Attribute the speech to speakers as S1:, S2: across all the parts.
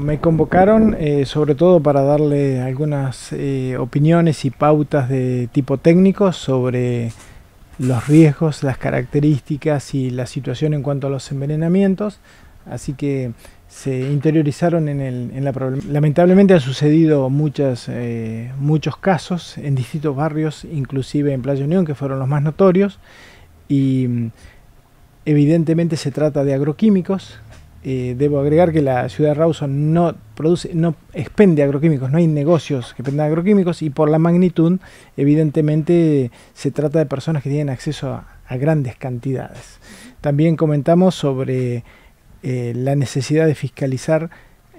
S1: Me convocaron eh, sobre todo para darle algunas eh, opiniones y pautas de tipo técnico sobre los riesgos, las características y la situación en cuanto a los envenenamientos. Así que se interiorizaron en, el, la Lamentablemente han sucedido muchas, eh, muchos casos en distintos barrios, inclusive en Playa Unión, que fueron los más notorios. Y mm, evidentemente se trata de agroquímicos eh, debo agregar que la ciudad de Rawson no produce, no expende agroquímicos, no hay negocios que expendan agroquímicos y por la magnitud, evidentemente, se trata de personas que tienen acceso a, grandes cantidades. También comentamos sobre eh, la necesidad de fiscalizar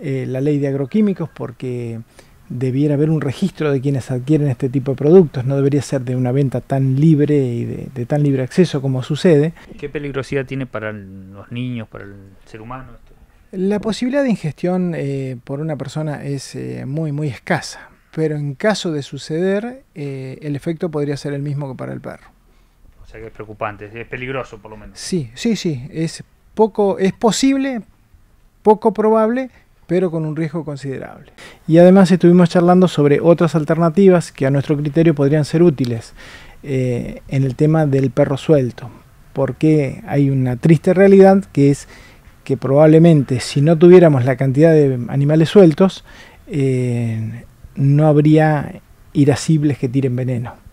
S1: eh, la ley de agroquímicos porque debiera haber un registro de quienes adquieren este tipo de productos, no debería ser de una venta tan libre y de, tan libre acceso como sucede.
S2: ¿Qué peligrosidad tiene para los niños, para el ser humano?
S1: La posibilidad de ingestión eh, por una persona es eh, muy, muy escasa, pero en caso de suceder, eh, el efecto podría ser el mismo que para el perro.
S2: O sea que es preocupante, es peligroso por lo menos. Sí,
S1: sí, sí, es poco, es posible, poco probable, pero con un riesgo considerable. Y además estuvimos charlando sobre otras alternativas que a nuestro criterio podrían ser útiles eh, en el tema del perro suelto, porque hay una triste realidad que es que probablemente si no tuviéramos la cantidad de animales sueltos, eh, no habría irascibles que tiren veneno.